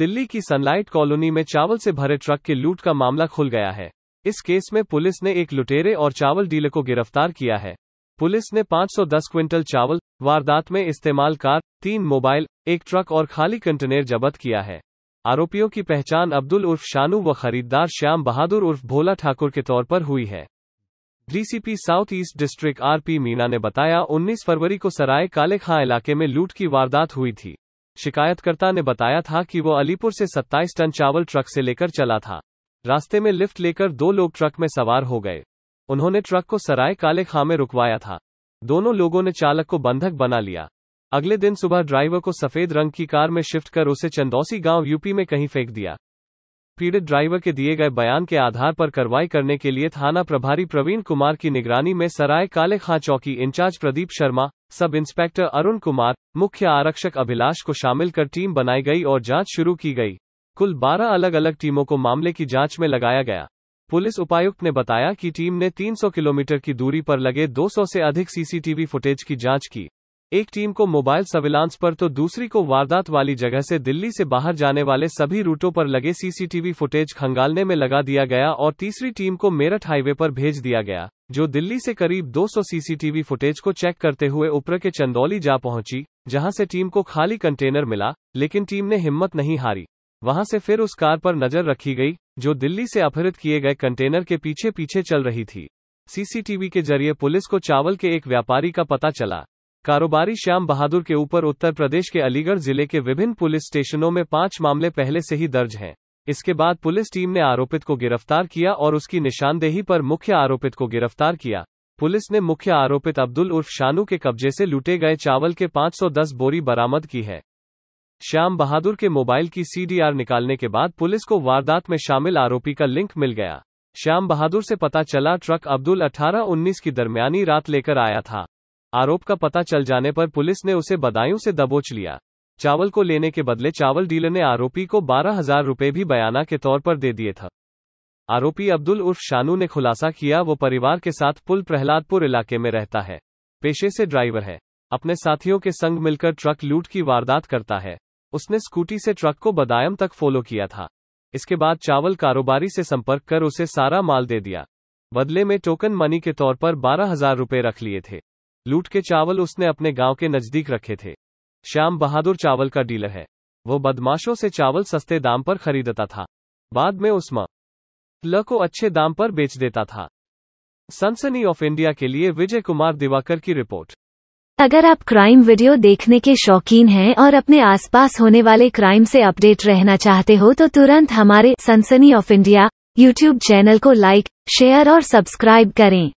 दिल्ली की sunlight colony में चावल से भरे ट्रक के लूट का मामला खुल गया है इस केस में पुलिस ने एक लुटेरे और चावल डीलर को गिरफ्तार किया है पुलिस ने 510 क्विंटल चावल वारदात में इस्तेमाल कार तीन मोबाइल एक ट्रक और खाली कंटेनर जब्त किया है आरोपियों की पहचान अब्दुल उर्फ शानू व खरीददार श्याम बहादुर उर्फ भोला ठाकुर के तौर पर हुई है DCP south east district RP Meena ने बताया 19 फरवरी को सराय काले खां इलाके में लूट की वारदात हुई थी शिकायतकर्ता ने बताया था कि वो अलीपुर से 27 टन चावल ट्रक से लेकर चला था रास्ते में लिफ्ट लेकर दो लोग ट्रक में सवार हो गए उन्होंने ट्रक को सराय काले खां में रुकवाया था दोनों लोगों ने चालक को बंधक बना लिया अगले दिन सुबह ड्राइवर को सफेद रंग की कार में शिफ्ट कर उसे चंदौसी गांव यूपी में कहीं फेंक दिया पीड़ित ड्राइवर के दिए गए बयान के आधार पर कार्रवाई करने के लिए थाना प्रभारी प्रवीण कुमार की निगरानी में सराय काले खां चौकी in charge Pradeep Sharma sub inspector Arun Kumar मुख्य आरक्षक अभिलाष को शामिल कर टीम बनाई गई और जांच शुरू की गई कुल बारह अलग अलग टीमों को मामले की जांच में लगाया गया पुलिस उपायुक्त ने बताया कि टीम ने 300 किलोमीटर की दूरी पर लगे 200 से अधिक सीसीटीवी फुटेज की जांच की एक टीम को मोबाइल सर्विलांस पर तो दूसरी को वारदात वाली जगह से दिल्ली से बाहर जाने वाले सभी रूटों पर लगे सीसीटीवी फुटेज खंगालने में लगा दिया गया और तीसरी टीम को मेरठ हाईवे पर भेज दिया गया जो दिल्ली से करीब 200 सीसीटीवी फुटेज को चेक करते हुए उपरा के चंदौली जा पहुंची जहां से टीम को खाली कंटेनर मिला लेकिन टीम ने हिम्मत नहीं हारी वहां से फिर उस कार पर नजर रखी गई जो दिल्ली से अपहृत किए गए कंटेनर के पीछे पीछे चल रही थी सीसीटीवी के जरिए पुलिस को चावल के एक व्यापारी का पता चला कारोबारी श्याम बहादुर के ऊपर उत्तर प्रदेश के अलीगढ़ जिले के विभिन्न पुलिस स्टेशनों में पांच मामले पहले से ही दर्ज हैं इसके बाद पुलिस टीम ने आरोपित को गिरफ्तार किया और उसकी निशानदेही पर मुख्य आरोपित को गिरफ्तार किया पुलिस ने मुख्य आरोपित अब्दुल उर्फ शानू के कब्जे से लूटे गए चावल के 510 बोरी बरामद की है श्याम बहादुर के मोबाइल की सीडीआर निकालने के बाद पुलिस को वारदात में शामिल आरोपी का लिंक मिल गया श्याम बहादुर से पता चला ट्रक अब्दुल 18-19 की दरमियानी रात लेकर आया था आरोप का पता चल जाने पर पुलिस ने उसे बदायूं से दबोच लिया चावल को लेने के बदले चावल डीलर ने आरोपी को बारह हजार रुपये भी बयाना के तौर पर दे दिए था आरोपी अब्दुल उर्फ शानू ने खुलासा किया वो परिवार के साथ पुल प्रहलादपुर इलाके में रहता है पेशे से ड्राइवर है अपने साथियों के संग मिलकर ट्रक लूट की वारदात करता है उसने स्कूटी से ट्रक को बदायम तक फॉलो किया था इसके बाद चावल कारोबारी से संपर्क कर उसे सारा माल दे दिया बदले में टोकन मनी के तौर पर बारह हजार रुपये रख लिए थे लूट के चावल उसने अपने गांव के नजदीक रखे थे श्याम बहादुर चावल का डीलर है वो बदमाशों से चावल सस्ते दाम पर खरीदता था बाद में उस्मा ल को अच्छे दाम पर बेच देता था सनसनी ऑफ इंडिया के लिए विजय कुमार दिवाकर की रिपोर्ट अगर आप क्राइम वीडियो देखने के शौकीन हैं और अपने आसपास होने वाले क्राइम से अपडेट रहना चाहते हो तो तुरंत हमारे Sansani of India YouTube channel को लाइक शेयर और सब्सक्राइब करें